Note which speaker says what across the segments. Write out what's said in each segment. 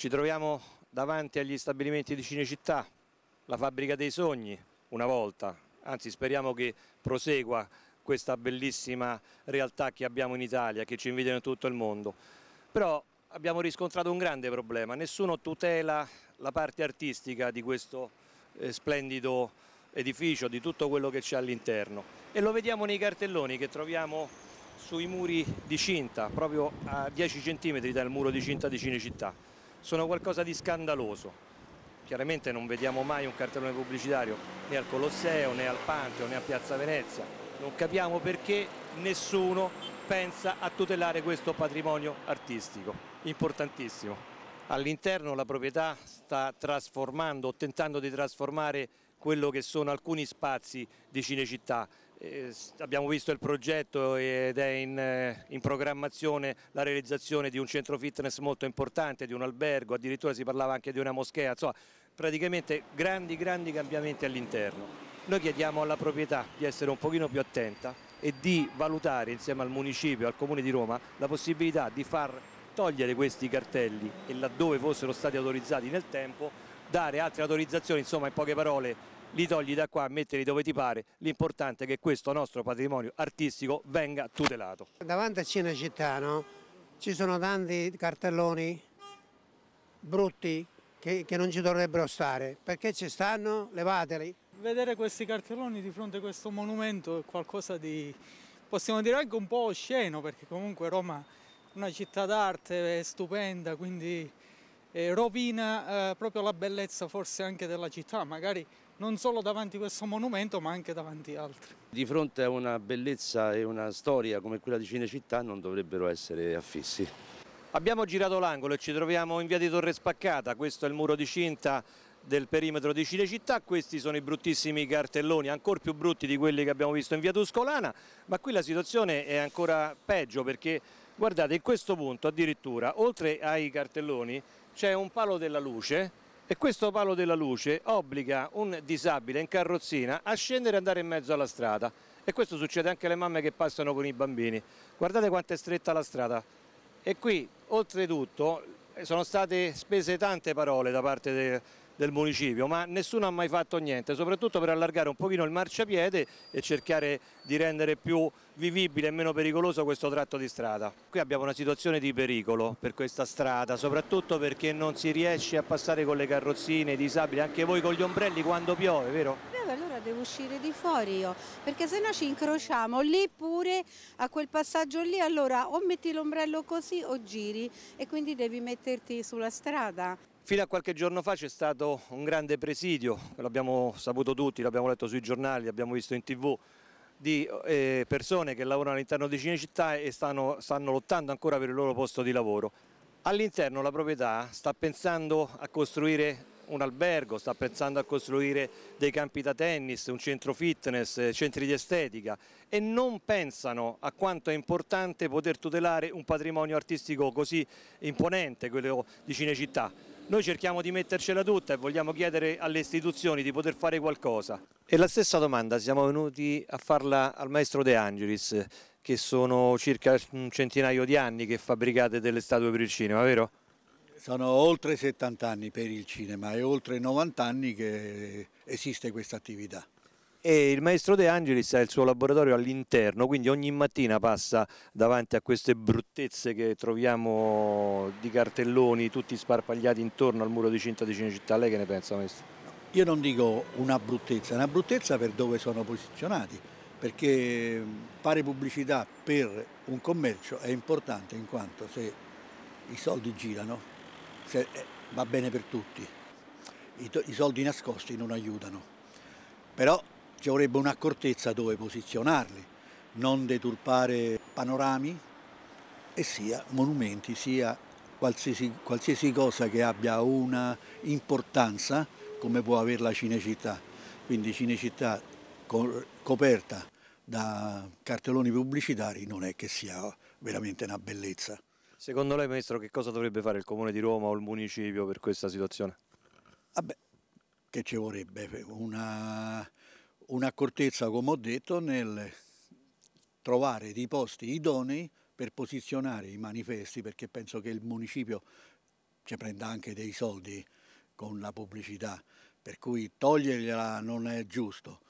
Speaker 1: Ci troviamo davanti agli stabilimenti di Cinecittà, la fabbrica dei sogni, una volta, anzi speriamo che prosegua questa bellissima realtà che abbiamo in Italia, che ci invidiano in tutto il mondo. Però abbiamo riscontrato un grande problema, nessuno tutela la parte artistica di questo eh, splendido edificio, di tutto quello che c'è all'interno e lo vediamo nei cartelloni che troviamo sui muri di cinta, proprio a 10 cm dal muro di cinta di Cinecittà sono qualcosa di scandaloso. Chiaramente non vediamo mai un cartellone pubblicitario né al Colosseo, né al Panteo, né a Piazza Venezia. Non capiamo perché nessuno pensa a tutelare questo patrimonio artistico, importantissimo. All'interno la proprietà sta trasformando, tentando di trasformare quello che sono alcuni spazi di Cinecittà eh, abbiamo visto il progetto ed è in, eh, in, programmazione la realizzazione di un centro fitness molto importante, di un albergo, addirittura si parlava anche di una moschea, insomma praticamente grandi grandi cambiamenti all'interno. Noi chiediamo alla proprietà di essere un pochino più attenta e di valutare insieme al municipio, al comune di Roma, la possibilità di far togliere questi cartelli e laddove fossero stati autorizzati nel tempo dare altre autorizzazioni, insomma in poche parole li togli da qua, mettili dove ti pare, l'importante è che questo nostro patrimonio artistico venga tutelato.
Speaker 2: Davanti a Cinecittà no? ci sono tanti cartelloni brutti che, che non ci dovrebbero stare, perché ci stanno, levateli. Vedere questi cartelloni di fronte a questo monumento è qualcosa di, possiamo dire anche un po' osceno, perché comunque Roma è una città d'arte, stupenda, quindi eh, rovina eh, proprio la bellezza forse anche della città, magari non solo davanti a questo monumento ma anche davanti ad altri.
Speaker 1: Di fronte a una bellezza e una storia come quella di Cinecittà non dovrebbero essere affissi. Abbiamo girato l'angolo e ci troviamo in via di Torre Spaccata, questo è il muro di cinta del perimetro di Cinecittà, questi sono i bruttissimi cartelloni, ancora più brutti di quelli che abbiamo visto in via Tuscolana, ma qui la situazione è ancora peggio perché guardate in questo punto addirittura oltre ai cartelloni c'è un palo della luce e questo palo della luce obbliga un disabile in carrozzina a scendere e andare in mezzo alla strada. E questo succede anche alle mamme che passano con i bambini. Guardate quanto è stretta la strada. E qui, oltretutto, eh, sono state spese tante parole da parte del del municipio, ma nessuno ha mai fatto niente, soprattutto per allargare un pochino il marciapiede e cercare di rendere più vivibile e meno pericoloso questo tratto di strada. Qui abbiamo una situazione di pericolo per questa strada, soprattutto perché non si riesce a passare con le carrozzine, i disabili, anche voi con gli ombrelli quando piove, vero?
Speaker 2: allora devo uscire di fuori io, perché se no ci incrociamo lì pure a quel passaggio lì, allora o metti l'ombrello così o giri e quindi devi metterti sulla strada.
Speaker 1: Fino a qualche giorno fa c'è stato un grande presidio, l'abbiamo saputo tutti, l'abbiamo letto sui giornali, l'abbiamo visto in tv, di eh, persone che lavorano all'interno di Cinecittà e stanno, stanno lottando ancora per il loro posto di lavoro. All'interno la proprietà sta pensando a costruire un albergo, sta pensando a costruire dei campi da tennis, un centro fitness, eh, centri di estetica e non pensano a quanto è importante poter tutelare un patrimonio artistico così imponente, quello di Cinecittà. Noi cerchiamo di mettercela tutta e vogliamo chiedere alle istituzioni di poter fare qualcosa. E la stessa domanda siamo venuti a farla al maestro De Angelis, che sono circa un centinaio di anni che fabbricate delle statue per il cinema, vero?
Speaker 2: Sono oltre 70 anni per il cinema e oltre 90 anni che esiste questa attività
Speaker 1: e il maestro De Angelis ha il suo laboratorio all'interno, quindi ogni mattina passa davanti a queste bruttezze che troviamo di
Speaker 2: cartelloni tutti sparpagliati intorno al muro di Cinta di Cinecittà. Lei che ne pensa maestro? Io non dico una bruttezza, una bruttezza per dove sono posizionati, perché fare pubblicità per un commercio è importante in quanto se i soldi girano se, eh, va bene per tutti, I, i soldi nascosti non aiutano. Però ci vorrebbe un'accortezza dove posizionarli, non deturpare panorami e sia monumenti, sia qualsiasi, qualsiasi cosa che abbia una importanza come può avere la Cinecittà. Quindi Cinecittà coperta da cartelloni pubblicitari non è che sia veramente una bellezza.
Speaker 1: Secondo lei, maestro, che cosa dovrebbe fare il
Speaker 2: Comune di Roma o il Municipio per questa situazione? Vabbè, che ci vorrebbe una un'accortezza, come ho detto, nel trovare dei posti idonei per posizionare i manifesti, perché penso che il municipio ci prenda anche dei soldi con la pubblicità, per cui togliergliela non è giusto,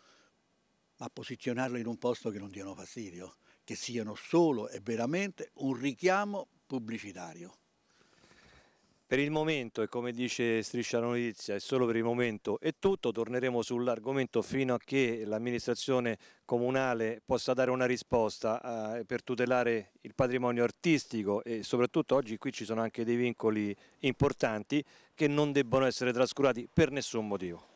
Speaker 2: ma posizionarla in un posto che non diano fastidio, che siano solo e veramente un richiamo pubblicitario.
Speaker 1: Per il momento, e come dice Striscia la Notizia, è solo per il momento è tutto, torneremo sull'argomento fino a che l'amministrazione comunale possa dare una risposta eh, per tutelare il patrimonio artistico e soprattutto oggi qui ci sono anche dei vincoli importanti che non debbono essere trascurati per nessun motivo.